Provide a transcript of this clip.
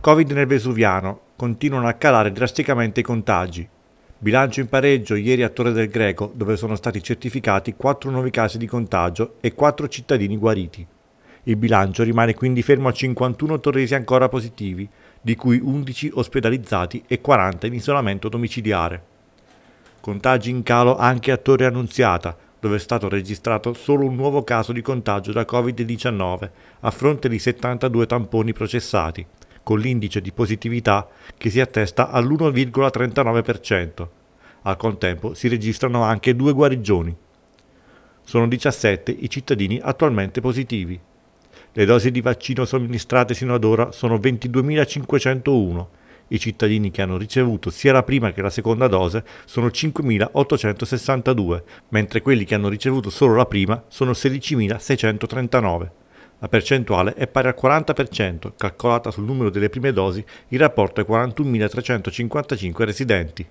Covid nel Vesuviano, continuano a calare drasticamente i contagi. Bilancio in pareggio ieri a Torre del Greco, dove sono stati certificati 4 nuovi casi di contagio e 4 cittadini guariti. Il bilancio rimane quindi fermo a 51 torresi ancora positivi, di cui 11 ospedalizzati e 40 in isolamento domiciliare. Contagi in calo anche a Torre Annunziata, dove è stato registrato solo un nuovo caso di contagio da Covid-19 a fronte di 72 tamponi processati con l'indice di positività che si attesta all'1,39%. Al contempo si registrano anche due guarigioni. Sono 17 i cittadini attualmente positivi. Le dosi di vaccino somministrate sino ad ora sono 22.501. I cittadini che hanno ricevuto sia la prima che la seconda dose sono 5.862, mentre quelli che hanno ricevuto solo la prima sono 16.639. La percentuale è pari al 40%, calcolata sul numero delle prime dosi il rapporto è 41.355 residenti.